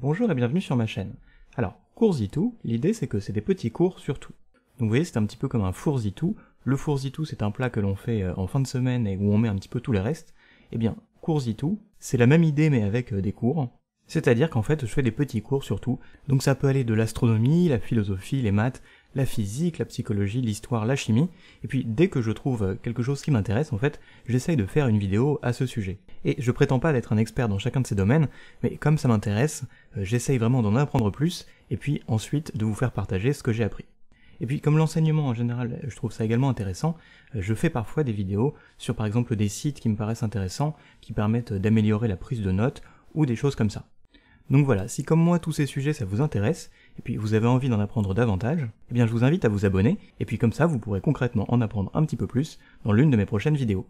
Bonjour et bienvenue sur ma chaîne. Alors, cours tout, l'idée c'est que c'est des petits cours tout. Donc vous voyez, c'est un petit peu comme un four tout. Le four c'est un plat que l'on fait euh, en fin de semaine et où on met un petit peu tout les restes. Eh bien, cours tout, c'est la même idée mais avec euh, des cours. C'est-à-dire qu'en fait, je fais des petits cours sur tout. Donc ça peut aller de l'astronomie, la philosophie, les maths, la physique, la psychologie, l'histoire, la chimie. Et puis dès que je trouve euh, quelque chose qui m'intéresse, en fait, j'essaye de faire une vidéo à ce sujet et je prétends pas d'être un expert dans chacun de ces domaines, mais comme ça m'intéresse, euh, j'essaye vraiment d'en apprendre plus, et puis ensuite de vous faire partager ce que j'ai appris. Et puis comme l'enseignement en général, je trouve ça également intéressant, euh, je fais parfois des vidéos sur par exemple des sites qui me paraissent intéressants, qui permettent d'améliorer la prise de notes, ou des choses comme ça. Donc voilà, si comme moi tous ces sujets ça vous intéresse, et puis vous avez envie d'en apprendre davantage, eh bien je vous invite à vous abonner, et puis comme ça vous pourrez concrètement en apprendre un petit peu plus dans l'une de mes prochaines vidéos.